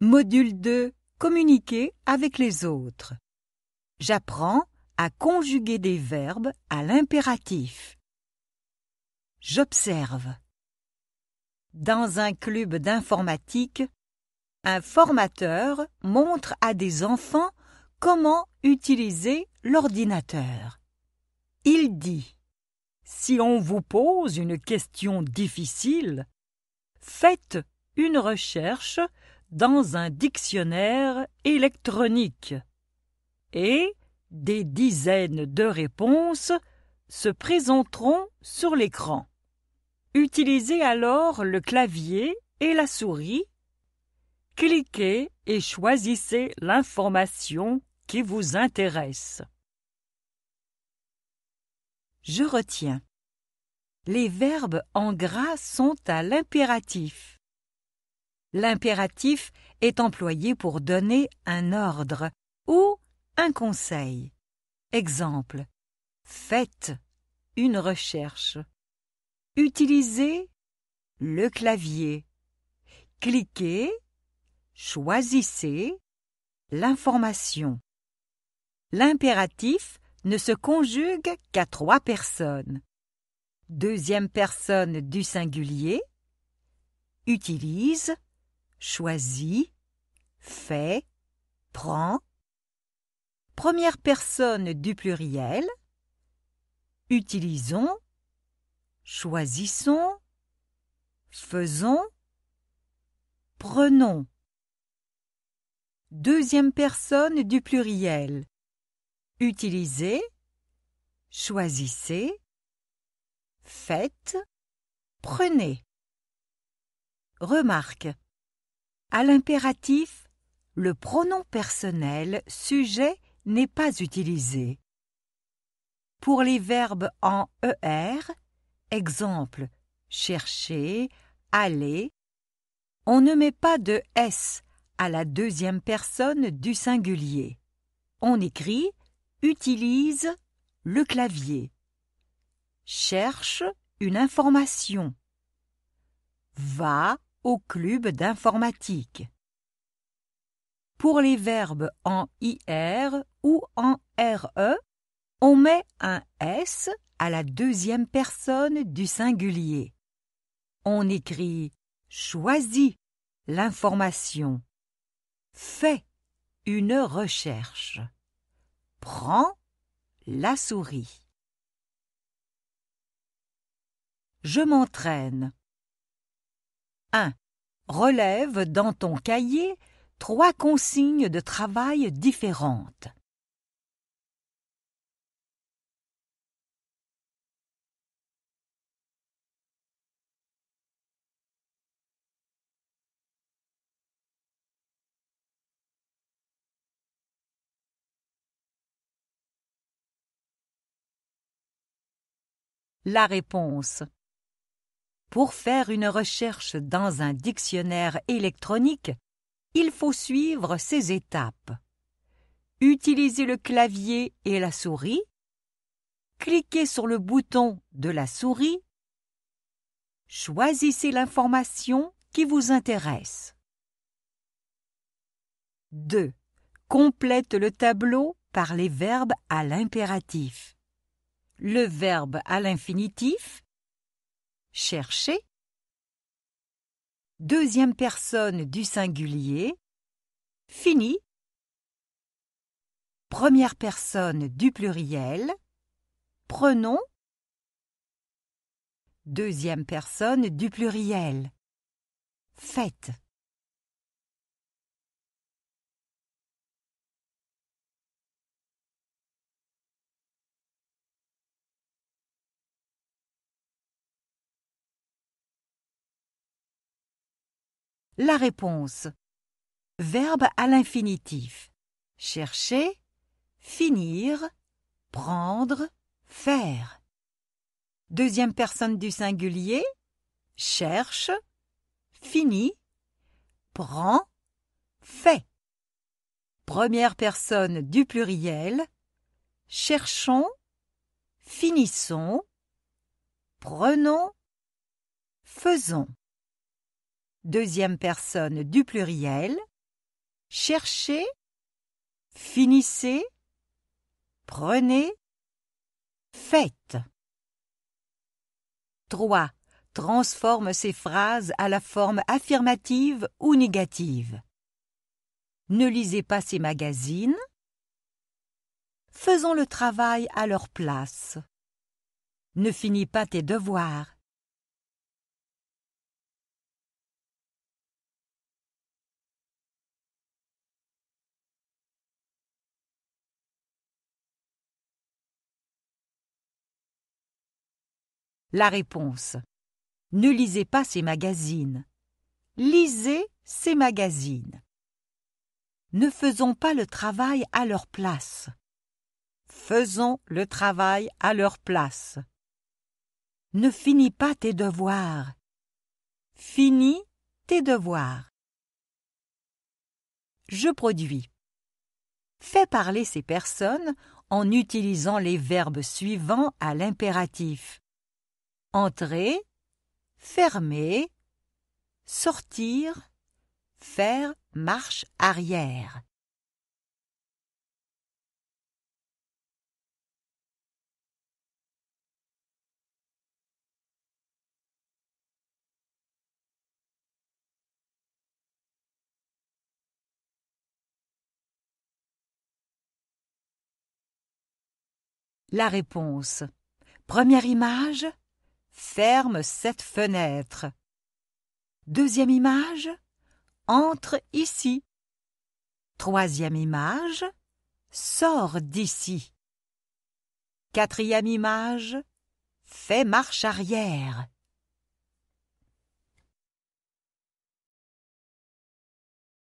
Module 2. Communiquer avec les autres. J'apprends à conjuguer des verbes à l'impératif. J'observe. Dans un club d'informatique, un formateur montre à des enfants comment utiliser l'ordinateur. Il dit Si on vous pose une question difficile, faites une recherche dans un dictionnaire électronique et des dizaines de réponses se présenteront sur l'écran. Utilisez alors le clavier et la souris, cliquez et choisissez l'information qui vous intéresse. Je retiens. Les verbes en gras sont à l'impératif. L'impératif est employé pour donner un ordre ou un conseil. Exemple Faites une recherche. Utilisez le clavier. Cliquez, choisissez l'information. L'impératif ne se conjugue qu'à trois personnes. Deuxième personne du singulier utilise Choisis, fait, prend. Première personne du pluriel. Utilisons, choisissons, faisons, prenons. Deuxième personne du pluriel. Utilisez, choisissez, faites, prenez. Remarque. À l'impératif, le pronom personnel sujet n'est pas utilisé. Pour les verbes en ER, exemple chercher, aller, on ne met pas de S à la deuxième personne du singulier. On écrit utilise le clavier. Cherche une information. Va au club d'informatique. Pour les verbes en IR ou en RE, on met un S à la deuxième personne du singulier. On écrit Choisis l'information. Fais une recherche. Prends la souris. Je m'entraîne. 1. Relève dans ton cahier trois consignes de travail différentes. La réponse pour faire une recherche dans un dictionnaire électronique, il faut suivre ces étapes. Utilisez le clavier et la souris. Cliquez sur le bouton de la souris. Choisissez l'information qui vous intéresse. 2. Complète le tableau par les verbes à l'impératif. Le verbe à l'infinitif chercher. Deuxième personne du singulier, fini. Première personne du pluriel, prenons, Deuxième personne du pluriel, faites. La réponse. Verbe à l'infinitif. Chercher, finir, prendre, faire. Deuxième personne du singulier. Cherche, finit, prend, fait. Première personne du pluriel. Cherchons, finissons, prenons, faisons deuxième personne du pluriel, cherchez, finissez, prenez, faites. 3. Transforme ces phrases à la forme affirmative ou négative. Ne lisez pas ces magazines. Faisons le travail à leur place. Ne finis pas tes devoirs. La réponse. Ne lisez pas ces magazines. Lisez ces magazines. Ne faisons pas le travail à leur place. Faisons le travail à leur place. Ne finis pas tes devoirs. Finis tes devoirs. Je produis. Fais parler ces personnes en utilisant les verbes suivants à l'impératif entrer, fermer, sortir, faire marche arrière. La réponse. Première image Ferme cette fenêtre. Deuxième image. Entre ici. Troisième image. Sors d'ici. Quatrième image. Fais marche arrière.